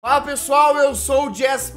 Fala pessoal, eu sou o Jess.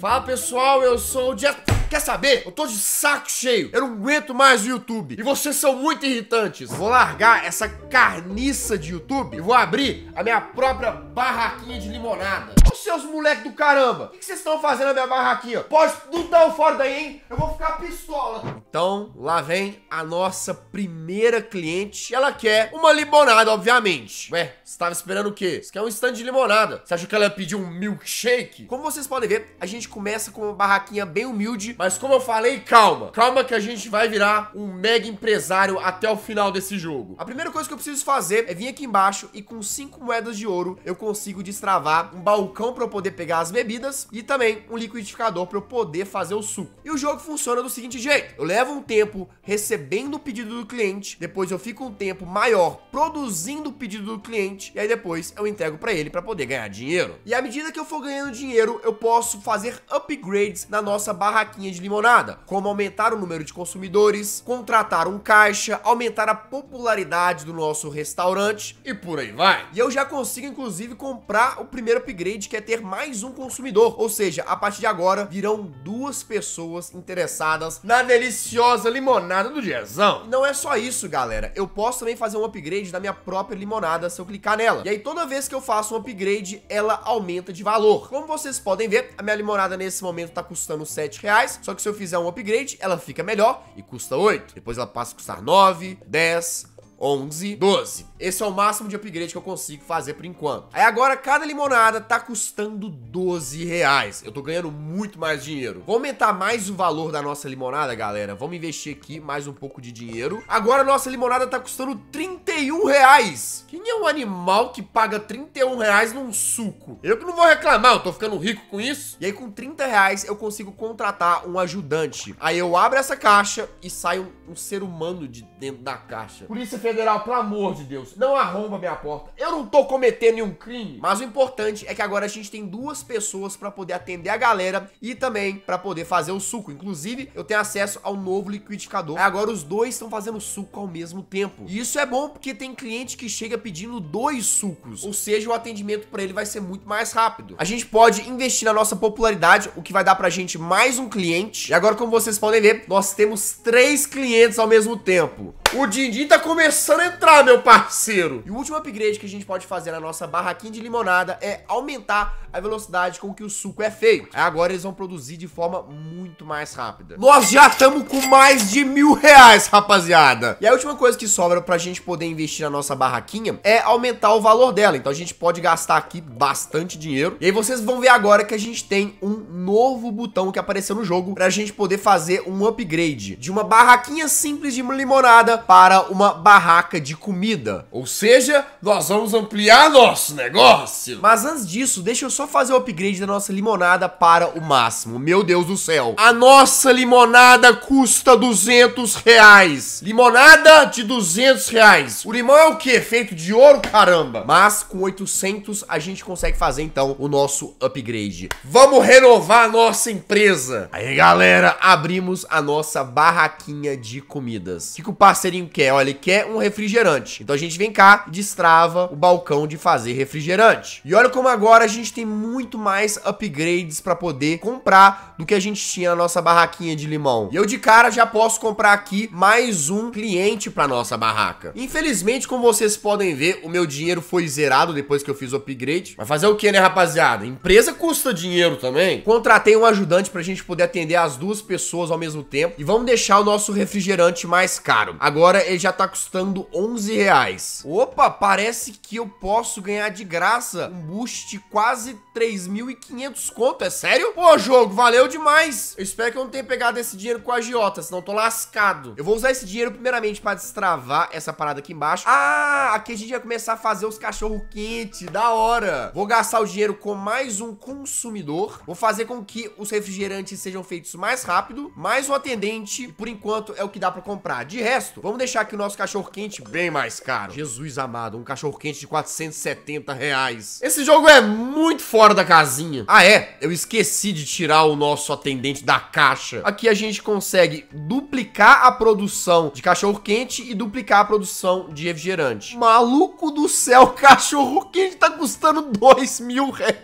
Fala pessoal, eu sou o Jess. Quer saber? Eu tô de saco cheio. Eu não aguento mais o YouTube. E vocês são muito irritantes. Vou largar essa carniça de YouTube e vou abrir a minha própria barraquinha de limonada seus moleques do caramba. O que vocês estão fazendo na minha barraquinha? Pode não dar fora daí, hein? Eu vou ficar pistola. Então, lá vem a nossa primeira cliente. Ela quer uma limonada, obviamente. Ué, você tava esperando o quê? Você quer é um stand de limonada. Você achou que ela ia pedir um milkshake? Como vocês podem ver, a gente começa com uma barraquinha bem humilde. Mas como eu falei, calma. Calma que a gente vai virar um mega empresário até o final desse jogo. A primeira coisa que eu preciso fazer é vir aqui embaixo e com cinco moedas de ouro eu consigo destravar um balcão para eu poder pegar as bebidas e também um liquidificador para eu poder fazer o suco. E o jogo funciona do seguinte jeito, eu levo um tempo recebendo o pedido do cliente, depois eu fico um tempo maior produzindo o pedido do cliente e aí depois eu entrego para ele para poder ganhar dinheiro. E à medida que eu for ganhando dinheiro, eu posso fazer upgrades na nossa barraquinha de limonada, como aumentar o número de consumidores, contratar um caixa, aumentar a popularidade do nosso restaurante e por aí vai. E eu já consigo inclusive comprar o primeiro upgrade que é ter mais um consumidor. Ou seja, a partir de agora, virão duas pessoas interessadas na deliciosa limonada do Jezão. E não é só isso, galera. Eu posso também fazer um upgrade da minha própria limonada se eu clicar nela. E aí, toda vez que eu faço um upgrade, ela aumenta de valor. Como vocês podem ver, a minha limonada nesse momento tá custando 7 reais, só que se eu fizer um upgrade, ela fica melhor e custa 8. Depois ela passa a custar 9, 10... 11, 12. Esse é o máximo de upgrade que eu consigo fazer por enquanto. Aí agora cada limonada tá custando 12 reais. Eu tô ganhando muito mais dinheiro. Vou aumentar mais o valor da nossa limonada, galera. Vamos investir aqui mais um pouco de dinheiro. Agora nossa limonada tá custando 31 reais. Quem é um animal que paga 31 reais num suco? Eu que não vou reclamar, eu tô ficando rico com isso. E aí com 30 reais eu consigo contratar um ajudante. Aí eu abro essa caixa e sai um, um ser humano de dentro da caixa. Por isso federal, pelo amor de Deus, não arromba minha porta. Eu não tô cometendo nenhum crime. Mas o importante é que agora a gente tem duas pessoas para poder atender a galera e também para poder fazer o suco. Inclusive, eu tenho acesso ao novo liquidificador. Agora os dois estão fazendo suco ao mesmo tempo. E isso é bom porque tem cliente que chega pedindo dois sucos, ou seja, o atendimento para ele vai ser muito mais rápido. A gente pode investir na nossa popularidade, o que vai dar pra gente mais um cliente. E agora, como vocês podem ver, nós temos três clientes ao mesmo tempo. O Dindim tá começando começando a entrar, meu parceiro. E o último upgrade que a gente pode fazer na nossa barraquinha de limonada é aumentar a velocidade com que o suco é feito. É, agora eles vão produzir de forma muito mais rápida. Nós já estamos com mais de mil reais, rapaziada. E a última coisa que sobra pra gente poder investir na nossa barraquinha é aumentar o valor dela. Então a gente pode gastar aqui bastante dinheiro. E aí vocês vão ver agora que a gente tem um novo botão que apareceu no jogo pra gente poder fazer um upgrade de uma barraquinha simples de limonada para uma barraquinha barraca de comida. Ou seja, nós vamos ampliar nosso negócio. Mas antes disso, deixa eu só fazer o upgrade da nossa limonada para o máximo. Meu Deus do céu. A nossa limonada custa 200 reais. Limonada de 200 reais. O limão é o quê? Feito de ouro, caramba. Mas com 800 a gente consegue fazer então o nosso upgrade. Vamos renovar a nossa empresa. Aí, galera, abrimos a nossa barraquinha de comidas. O que, que o parceirinho quer? É, olha, ele quer um um refrigerante. Então a gente vem cá e destrava o balcão de fazer refrigerante. E olha como agora a gente tem muito mais upgrades para poder comprar do que a gente tinha na nossa barraquinha de limão. E eu de cara já posso comprar aqui mais um cliente para nossa barraca. Infelizmente, como vocês podem ver, o meu dinheiro foi zerado depois que eu fiz o upgrade. Mas fazer o que, né, rapaziada? Empresa custa dinheiro também. Contratei um ajudante pra gente poder atender as duas pessoas ao mesmo tempo e vamos deixar o nosso refrigerante mais caro. Agora ele já tá custando custando 11 reais. Opa, parece que eu posso ganhar de graça um boost de quase 3.500 conto, é sério? Pô, jogo, valeu demais. Eu espero que eu não tenha pegado esse dinheiro com a agiota, senão eu tô lascado. Eu vou usar esse dinheiro primeiramente pra destravar essa parada aqui embaixo. Ah, aqui a gente vai começar a fazer os cachorro quente, da hora. Vou gastar o dinheiro com mais um consumidor. Vou fazer com que os refrigerantes sejam feitos mais rápido, mais um atendente, por enquanto é o que dá pra comprar. De resto, vamos deixar aqui o nosso cachorro quente bem mais caro. Jesus amado, um cachorro quente de 470 reais. Esse jogo é muito fora da casinha. Ah é, eu esqueci de tirar o nosso atendente da caixa. Aqui a gente consegue duplicar a produção de cachorro quente e duplicar a produção de refrigerante. Maluco do céu, cachorro quente tá custando 2 mil reais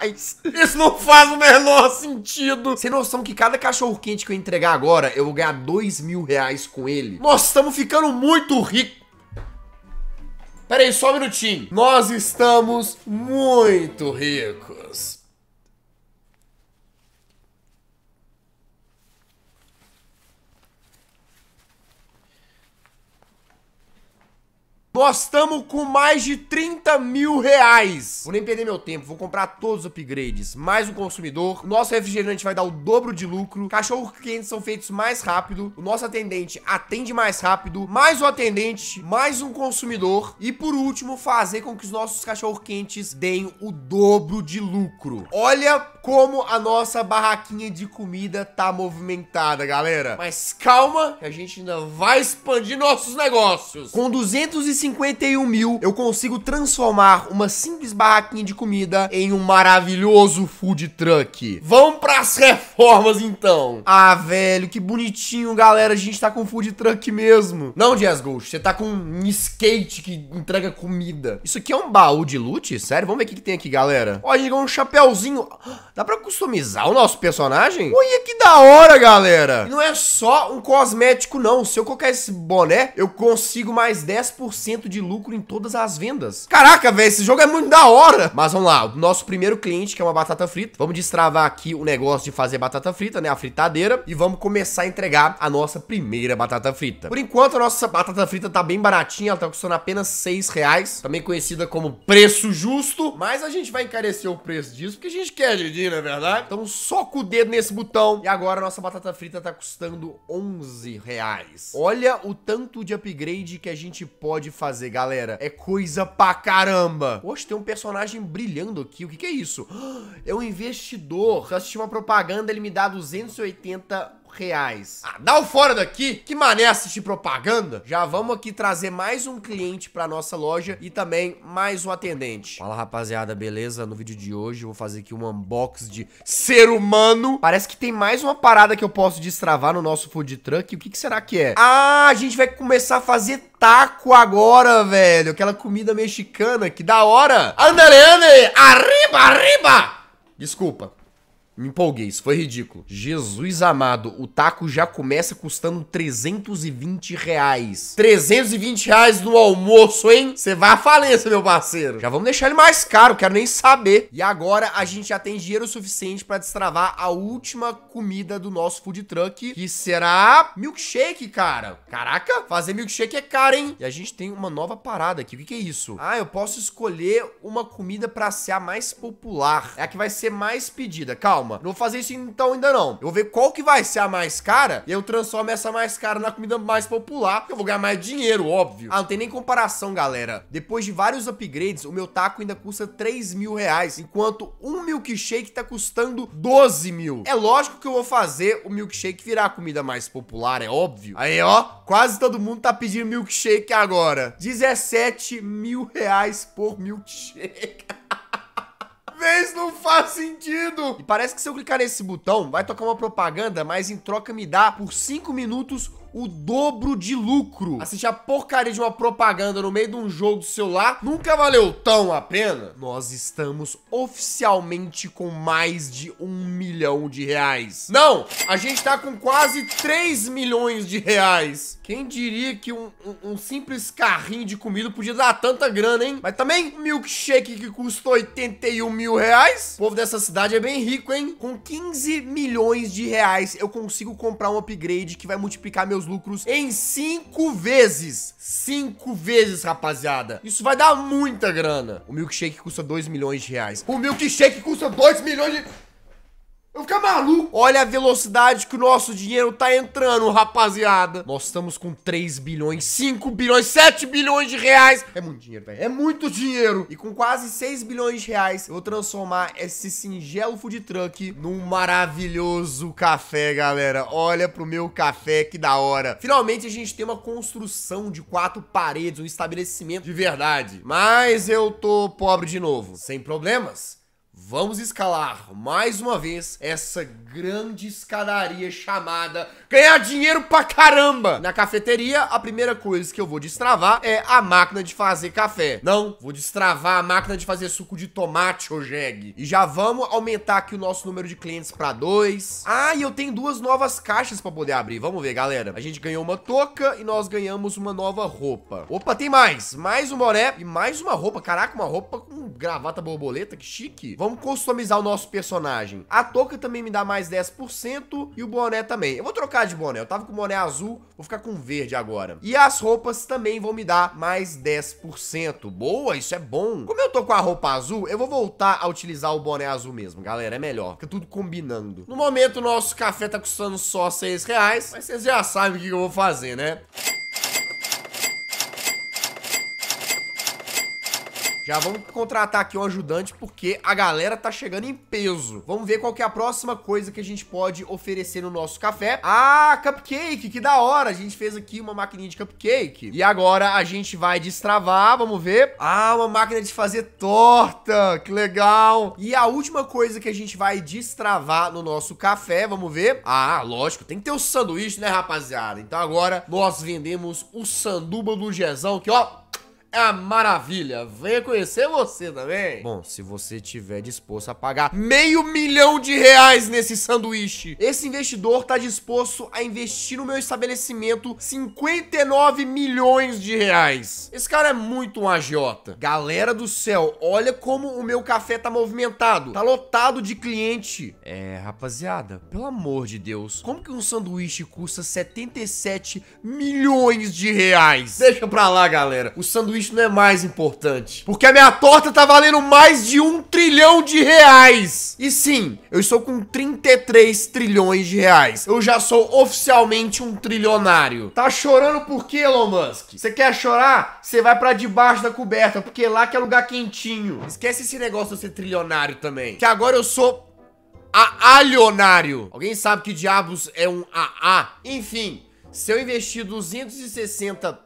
reais. Isso não faz o menor sentido. Sem noção que cada cachorro quente que eu entregar agora, eu vou ganhar dois mil reais com ele. Nós estamos ficando muito ricos. Pera aí, só um minutinho. Nós estamos muito ricos. Nós estamos com mais de 30 mil reais. Vou nem perder meu tempo, vou comprar todos os upgrades, mais um consumidor. Nosso refrigerante vai dar o dobro de lucro. Cachorro quentes são feitos mais rápido. O nosso atendente atende mais rápido. Mais um atendente, mais um consumidor. E por último, fazer com que os nossos cachorro quentes deem o dobro de lucro. Olha como a nossa barraquinha de comida tá movimentada, galera. Mas calma, que a gente ainda vai expandir nossos negócios. Com 251 mil, eu consigo transformar uma simples barraquinha de comida em um maravilhoso food truck. Vamos pras reformas, então. Ah, velho, que bonitinho, galera. A gente tá com food truck mesmo. Não, Jazz Ghost, você tá com um skate que entrega comida. Isso aqui é um baú de loot? Sério? Vamos ver o que, que tem aqui, galera. Olha, chegou um chapéuzinho. Dá pra customizar o nosso personagem? Olha que da hora, galera! E não é só um cosmético, não. Se eu colocar esse boné, eu consigo mais 10% de lucro em todas as vendas. Caraca, velho, esse jogo é muito da hora! Mas vamos lá, o nosso primeiro cliente, que é uma batata frita. Vamos destravar aqui o negócio de fazer batata frita, né? A fritadeira. E vamos começar a entregar a nossa primeira batata frita. Por enquanto, a nossa batata frita tá bem baratinha. Ela tá custando apenas 6 reais. Também conhecida como preço justo. Mas a gente vai encarecer o preço disso, porque a gente quer, gente aqui, não é verdade? Então soca o dedo nesse botão. E agora a nossa batata frita tá custando 11 reais. Olha o tanto de upgrade que a gente pode fazer, galera. É coisa pra caramba. Poxa, tem um personagem brilhando aqui. O que, que é isso? É um investidor. Se eu assistir uma propaganda, ele me dá 280 reais. Ah, dá o fora daqui, que mané assistir propaganda. Já vamos aqui trazer mais um cliente pra nossa loja e também mais um atendente. Fala, rapaziada, beleza? No vídeo de hoje eu vou fazer aqui um unboxing de ser humano. Parece que tem mais uma parada que eu posso destravar no nosso food truck. O que, que será que é? Ah, a gente vai começar a fazer taco agora, velho. Aquela comida mexicana, que da hora. Andale, andale, arriba, arriba. Desculpa. Me empolguei, isso foi ridículo. Jesus amado, o taco já começa custando 320 reais. 320 reais no almoço, hein? Você vai à falência, meu parceiro. Já vamos deixar ele mais caro, quero nem saber. E agora a gente já tem dinheiro suficiente para destravar a última comida do nosso food truck, que será milkshake, cara. Caraca, fazer milkshake é caro, hein? E a gente tem uma nova parada aqui. O que, que é isso? Ah, eu posso escolher uma comida para ser a mais popular. É a que vai ser mais pedida. Calma calma. Não vou fazer isso então ainda não. Eu vou ver qual que vai ser a mais cara e eu transformo essa mais cara na comida mais popular. Eu vou ganhar mais dinheiro, óbvio. Ah, não tem nem comparação, galera. Depois de vários upgrades, o meu taco ainda custa 3 mil reais, enquanto um milkshake tá custando 12 mil. É lógico que eu vou fazer o milkshake virar a comida mais popular, é óbvio. Aí, ó, quase todo mundo tá pedindo milkshake agora. 17 mil reais por milkshake. Mas não faz sentido! E parece que se eu clicar nesse botão, vai tocar uma propaganda, mas em troca me dá por 5 minutos o dobro de lucro. Assistir a porcaria de uma propaganda no meio de um jogo do celular nunca valeu tão a pena. Nós estamos oficialmente com mais de um milhão de reais. Não, a gente tá com quase 3 milhões de reais. Quem diria que um, um, um simples carrinho de comida podia dar tanta grana, hein? Mas também um milkshake que custou 81 mil reais. O povo dessa cidade é bem rico, hein? Com 15 milhões de reais eu consigo comprar um upgrade que vai multiplicar meus seus lucros em cinco vezes. Cinco vezes, rapaziada. Isso vai dar muita grana. O milkshake custa 2 milhões de reais. O milkshake custa 2 milhões de... Eu vou ficar maluco. Olha a velocidade que o nosso dinheiro tá entrando, rapaziada. Nós estamos com 3 bilhões, 5 bilhões, 7 bilhões de reais. É muito dinheiro, velho. É muito dinheiro. E com quase 6 bilhões de reais, eu vou transformar esse singelo food truck num maravilhoso café, galera. Olha pro meu café, que da hora. Finalmente a gente tem uma construção de quatro paredes, um estabelecimento de verdade. Mas eu tô pobre de novo. Sem problemas. Vamos escalar mais uma vez essa grande escadaria chamada ganhar dinheiro pra caramba. Na cafeteria, a primeira coisa que eu vou destravar é a máquina de fazer café. Não, vou destravar a máquina de fazer suco de tomate, ô jegue. E já vamos aumentar aqui o nosso número de clientes pra dois. Ah, e eu tenho duas novas caixas pra poder abrir. Vamos ver, galera. A gente ganhou uma touca e nós ganhamos uma nova roupa. Opa, tem mais. Mais um moré e mais uma roupa. Caraca, uma roupa com gravata borboleta, que chique. Vamos vamos customizar o nosso personagem. A touca também me dá mais 10% e o boné também. Eu vou trocar de boné, eu tava com o boné azul, vou ficar com verde agora. E as roupas também vão me dar mais 10%. Boa, isso é bom. Como eu tô com a roupa azul, eu vou voltar a utilizar o boné azul mesmo, galera, é melhor. Fica tudo combinando. No momento, o nosso café tá custando só 6 reais, mas vocês já sabem o que eu vou fazer, né? Já vamos contratar aqui um ajudante porque a galera tá chegando em peso. Vamos ver qual que é a próxima coisa que a gente pode oferecer no nosso café. Ah, cupcake, que da hora. A gente fez aqui uma maquininha de cupcake. E agora a gente vai destravar, vamos ver. Ah, uma máquina de fazer torta, que legal. E a última coisa que a gente vai destravar no nosso café, vamos ver. Ah, lógico, tem que ter o sanduíche, né, rapaziada? Então agora nós vendemos o sanduba do Jezão, que ó, é a maravilha. Venha conhecer você também. Bom, se você tiver disposto a pagar meio milhão de reais nesse sanduíche, esse investidor tá disposto a investir no meu estabelecimento 59 milhões de reais. Esse cara é muito um agiota. Galera do céu, olha como o meu café tá movimentado. Tá lotado de cliente. É, rapaziada, pelo amor de Deus, como que um sanduíche custa 77 milhões de reais? Deixa pra lá, galera. O sanduíche bicho não é mais importante. Porque a minha torta tá valendo mais de um trilhão de reais. E sim, eu estou com 33 trilhões de reais. Eu já sou oficialmente um trilionário. Tá chorando por quê, Elon Musk? Você quer chorar? Você vai para debaixo da coberta, porque lá que é lugar quentinho. Esquece esse negócio de ser trilionário também. Que agora eu sou a aalionário. Alguém sabe que diabos é um AA? Enfim, se eu investir 260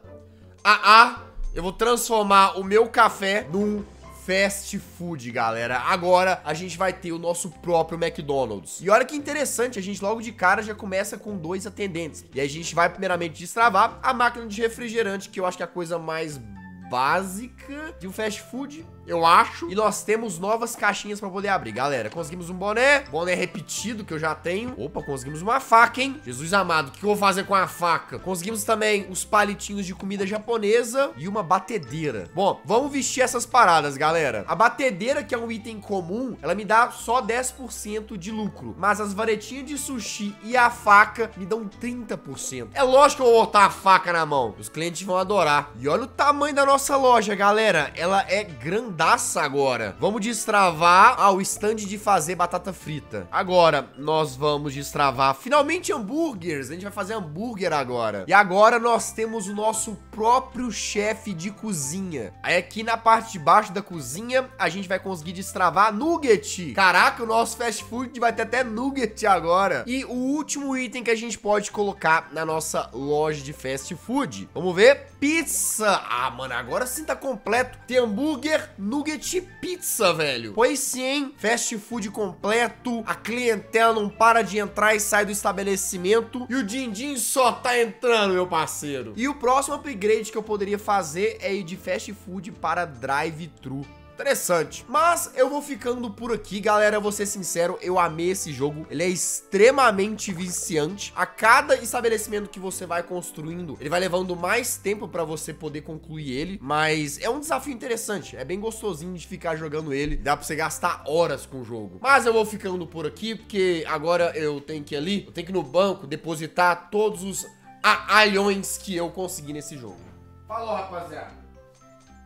AA eu vou transformar o meu café num fast food, galera. Agora a gente vai ter o nosso próprio McDonald's. E olha que interessante, a gente logo de cara já começa com dois atendentes. E a gente vai primeiramente destravar a máquina de refrigerante, que eu acho que é a coisa mais básica de um fast food, eu acho. E nós temos novas caixinhas pra poder abrir, galera. Conseguimos um boné, boné repetido que eu já tenho. Opa, conseguimos uma faca, hein? Jesus amado, o que eu vou fazer com a faca? Conseguimos também os palitinhos de comida japonesa e uma batedeira. Bom, vamos vestir essas paradas, galera. A batedeira, que é um item comum, ela me dá só 10% de lucro. Mas as varetinhas de sushi e a faca me dão 30%. É lógico que eu vou botar a faca na mão. Os clientes vão adorar. E olha o tamanho da nossa nossa loja, galera, ela é grandaça agora. Vamos destravar ao ah, stand de fazer batata frita. Agora, nós vamos destravar finalmente hambúrgueres. A gente vai fazer hambúrguer agora. E agora nós temos o nosso próprio chefe de cozinha. Aí aqui na parte de baixo da cozinha, a gente vai conseguir destravar nugget. Caraca, o nosso fast food vai ter até nugget agora. E o último item que a gente pode colocar na nossa loja de fast food. Vamos ver? Pizza. Ah, mano, agora Agora sim tá completo. Tem hambúrguer, nugget e pizza, velho. Pois sim, hein? Fast food completo. A clientela não para de entrar e sair do estabelecimento. E o din-din só tá entrando, meu parceiro. E o próximo upgrade que eu poderia fazer é ir de fast food para drive-thru. Interessante. Mas eu vou ficando por aqui, galera. Eu vou ser sincero, eu amei esse jogo. Ele é extremamente viciante. A cada estabelecimento que você vai construindo, ele vai levando mais tempo para você poder concluir ele. Mas é um desafio interessante. É bem gostosinho de ficar jogando ele. Dá pra você gastar horas com o jogo. Mas eu vou ficando por aqui, porque agora eu tenho que ir ali, eu tenho que ir no banco, depositar todos os aiões que eu consegui nesse jogo. Falou, rapaziada.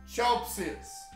Tchau pra vocês.